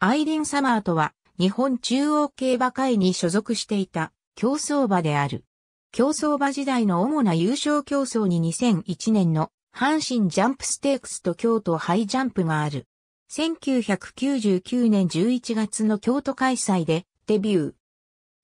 アイリン・サマーとは、日本中央競馬会に所属していた競争馬である。競争馬時代の主な優勝競争に2001年の阪神ジャンプステークスと京都ハイジャンプがある。1999年11月の京都開催でデビュー。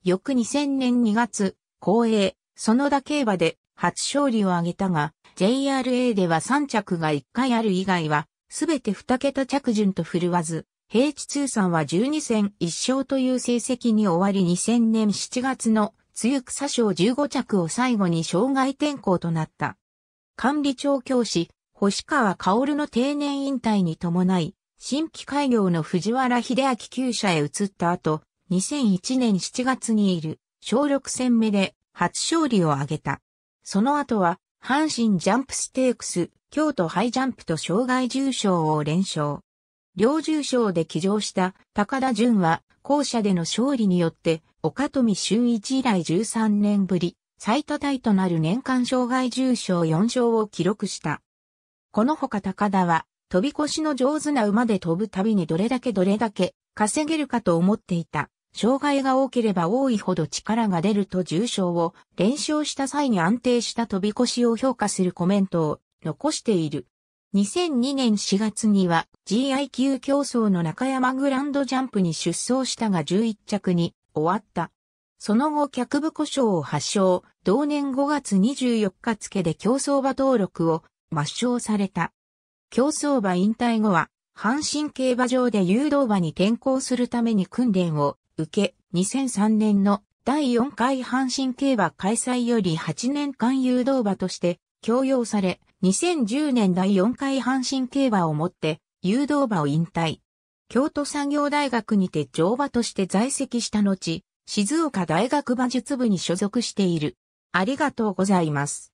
翌2000年2月、公営、園田競馬で初勝利を挙げたが、JRA では3着が1回ある以外は、すべて2桁着順と振るわず、平地通算は12戦1勝という成績に終わり2000年7月の梅雨草賞15着を最後に障害転校となった。管理長教師、星川薫の定年引退に伴い、新規開業の藤原秀明厩社へ移った後、2001年7月にいる小6戦目で初勝利を挙げた。その後は、阪神ジャンプステークス、京都ハイジャンプと障害重賞を連勝。両重賞で騎乗した高田純は、後者での勝利によって、岡富俊一以来13年ぶり、最多体となる年間障害重賞4勝を記録した。このほか高田は、飛び越しの上手な馬で飛ぶたびにどれだけどれだけ稼げるかと思っていた。障害が多ければ多いほど力が出ると重賞を連勝した際に安定した飛び越しを評価するコメントを残している。2002年4月には GI q 競争の中山グランドジャンプに出走したが11着に終わった。その後脚部故障を発症、同年5月24日付で競争馬登録を抹消された。競争馬引退後は、阪神競馬場で誘導馬に転向するために訓練を受け、2003年の第4回阪神競馬開催より8年間誘導馬として強用され、2010年第4回阪神競馬をもって誘導馬を引退。京都産業大学にて乗馬として在籍した後、静岡大学馬術部に所属している。ありがとうございます。